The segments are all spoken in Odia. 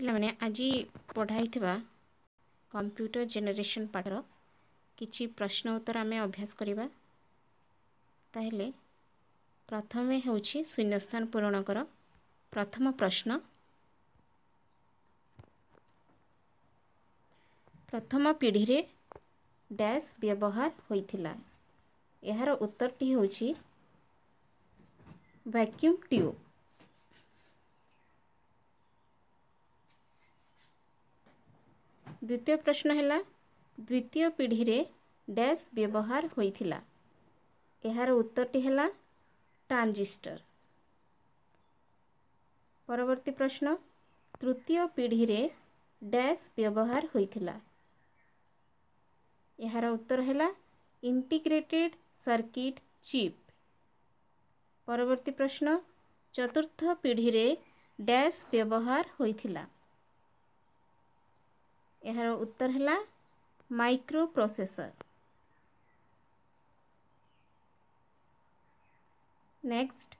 पाने आज पढ़ाई कंप्यूटर जेनरेशन पाठ कि प्रश्न उत्तर आम अभ्यास करवा प्रथम हूँ शून्य स्थान पूरण कर प्रथम प्रश्न प्रथम पीढ़ी रे डैश व्यवहार होता यार उत्तरटी हूँ वैक्यूम ट्यूब ଦ୍ୱିତୀୟ ପ୍ରଶ୍ନ ହେଲା ଦ୍ୱିତୀୟ ପିଢ଼ିରେ ଡ୍ୟାସ୍ ବ୍ୟବହାର ହୋଇଥିଲା ଏହାର ଉତ୍ତରଟି ହେଲା ଟ୍ରାଞ୍ଜିଷ୍ଟର ପରବର୍ତ୍ତୀ ପ୍ରଶ୍ନ ତୃତୀୟ ପିଢ଼ିରେ ଡ୍ୟାସ୍ ବ୍ୟବହାର ହୋଇଥିଲା ଏହାର ଉତ୍ତର ହେଲା ଇଣ୍ଟିଗ୍ରେଟେଡ୍ ସର୍କିଟ୍ ଚିପ୍ ପରବର୍ତ୍ତୀ ପ୍ରଶ୍ନ ଚତୁର୍ଥ ପିଢ଼ିରେ ଡ୍ୟାସ୍ ବ୍ୟବହାର ହୋଇଥିଲା ଏହାର ଉତ୍ତର ହେଲା ମାଇକ୍ରୋ ପ୍ରୋସେସର୍ ନେକ୍ସଟ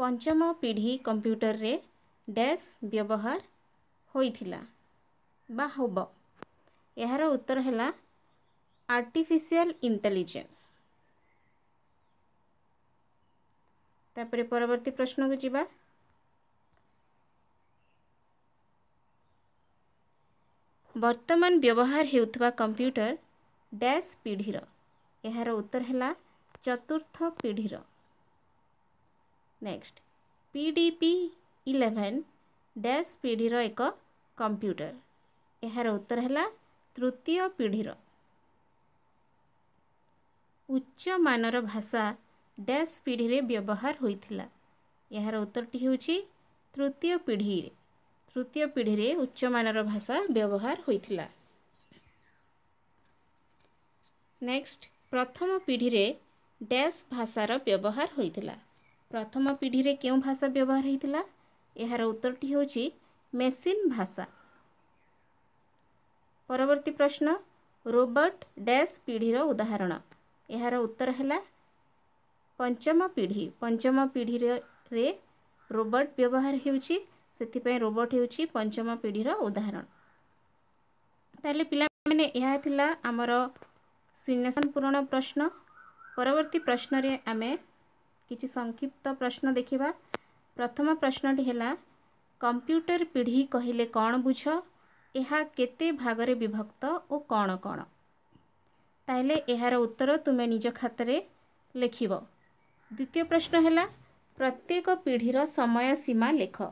ପଞ୍ଚମ ପିଢ଼ି କମ୍ପ୍ୟୁଟରରେ ଡ୍ୟାସ୍ ବ୍ୟବହାର ହୋଇଥିଲା ବା ହେବ ଏହାର ଉତ୍ତର ହେଲା ଆର୍ଟିଫିସିଆଲ ଇଣ୍ଟେଲିଜେନ୍ସ ତାପରେ ପରବର୍ତ୍ତୀ ପ୍ରଶ୍ନକୁ ଯିବା ବର୍ତ୍ତମାନ ବ୍ୟବହାର ହେଉଥିବା କମ୍ପ୍ୟୁଟର ଡ୍ୟାସ୍ ପିଢ଼ିର ଏହାର ଉତ୍ତର ହେଲା ଚତୁର୍ଥ ପିଢ଼ିର next P D P eleven dash ପିଢ଼ିର ଏକ କମ୍ପ୍ୟୁଟର ଏହାର ଉତ୍ତର ହେଲା ତୃତୀୟ ପିଢ଼ିର ଉଚ୍ଚମାନର ଭାଷା ଡ୍ୟାସ୍ ପିଢ଼ିରେ ବ୍ୟବହାର ହୋଇଥିଲା ଏହାର ଉତ୍ତରଟି ହେଉଛି ତୃତୀୟ ପିଢ଼ିରେ ତୃତୀୟ ପିଢ଼ିରେ ଉଚ୍ଚମାନର ଭାଷା ବ୍ୟବହାର ହୋଇଥିଲା ନେକ୍ସଟ ପ୍ରଥମ ପିଢ଼ିରେ ଡ୍ୟାସ୍ ଭାଷାର ବ୍ୟବହାର ହୋଇଥିଲା ପ୍ରଥମ ପିଢ଼ିରେ କେଉଁ ଭାଷା ବ୍ୟବହାର ହୋଇଥିଲା ଏହାର ଉତ୍ତରଟି ହେଉଛି ମେସିନ୍ ଭାଷା ପରବର୍ତ୍ତୀ ପ୍ରଶ୍ନ ରୋବର୍ଟ ଡ୍ୟାସ୍ ପିଢ଼ିର ଉଦାହରଣ ଏହାର ଉତ୍ତର ହେଲା ପଞ୍ଚମ ପିଢ଼ି ପଞ୍ଚମ ପିଢ଼ିରେ ରୋବର୍ଟ ବ୍ୟବହାର ହେଉଛି त्यही रोबट हुन्छ पञ्चम पिढी र उदाहरण पूर्ण प्रश्न परवर्ती प्रश्न प्रश्नले आमे संक्षिप्त प्रश्न देखिबा प्रथम प्रश्नटी होला कम्प्युटर पिढी कहिले कोन बुझो एहा केते भाग रे विभक्त ओ कोन कोन कले यहाँ उत्तर तुमे निज तम लेखिबो द्वितीय प्रश्न होला प्रत्येक पिँढी समय सीमा लेख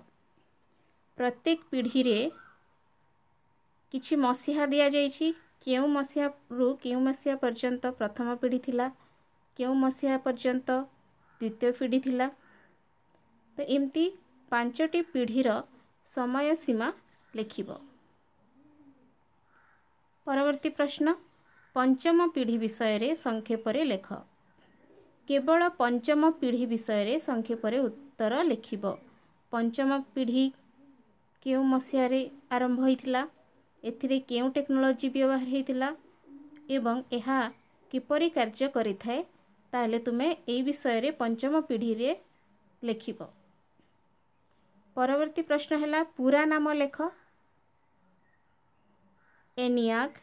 ପ୍ରତ୍ୟେକ ପିଢ଼ିରେ କିଛି ମସିହା ଦିଆଯାଇଛି କେଉଁ ମସିହାରୁ କେଉଁ ମସିହା ପର୍ଯ୍ୟନ୍ତ ପ୍ରଥମ ପିଢ଼ି ଥିଲା କେଉଁ ମସିହା ପର୍ଯ୍ୟନ୍ତ ଦ୍ୱିତୀୟ ପିଢ଼ି ଥିଲା ତ ଏମିତି ପାଞ୍ଚଟି ପିଢ଼ିର ସମୟ ସୀମା ଲେଖିବ ପରବର୍ତ୍ତୀ ପ୍ରଶ୍ନ ପଞ୍ଚମ ପିଢ଼ି ବିଷୟରେ ସଂକ୍ଷେପରେ ଲେଖ କେବଳ ପଞ୍ଚମ ପିଢ଼ି ବିଷୟରେ ସଂକ୍ଷେପରେ ଉତ୍ତର ଲେଖିବ ପଞ୍ଚମ ପିଢ଼ି କେଉଁ ମସିହାରେ ଆରମ୍ଭ ହୋଇଥିଲା ଏଥିରେ କେଉଁ ଟେକ୍ନୋଲୋଜି ବ୍ୟବହାର ହୋଇଥିଲା ଏବଂ ଏହା କିପରି କାର୍ଯ୍ୟ କରିଥାଏ ତାହେଲେ ତୁମେ ଏହି ବିଷୟରେ ପଞ୍ଚମ ପିଢ଼ିରେ ଲେଖିବ ପରବର୍ତ୍ତୀ ପ୍ରଶ୍ନ ହେଲା ପୁରା ନାମ ଲେଖ ଏନିଆକ୍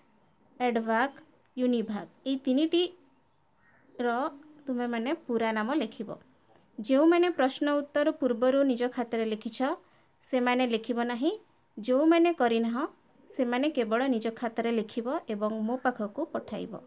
ଏଡ଼ଭାକ୍ ୟୁନିଭାକ୍ ଏଇ ତିନିଟିର ତୁମେମାନେ ପୁରା ନାମ ଲେଖିବ ଯେଉଁମାନେ ପ୍ରଶ୍ନ ଉତ୍ତର ପୂର୍ବରୁ ନିଜ ଖାତାରେ ଲେଖିଛ ସେମାନେ ଲେଖିବ ନାହିଁ ଯେଉଁମାନେ କରିନାହଁ ସେମାନେ କେବଳ ନିଜ ଖାତାରେ ଲେଖିବ ଏବଂ ମୋ ପାଖକୁ ପଠାଇବ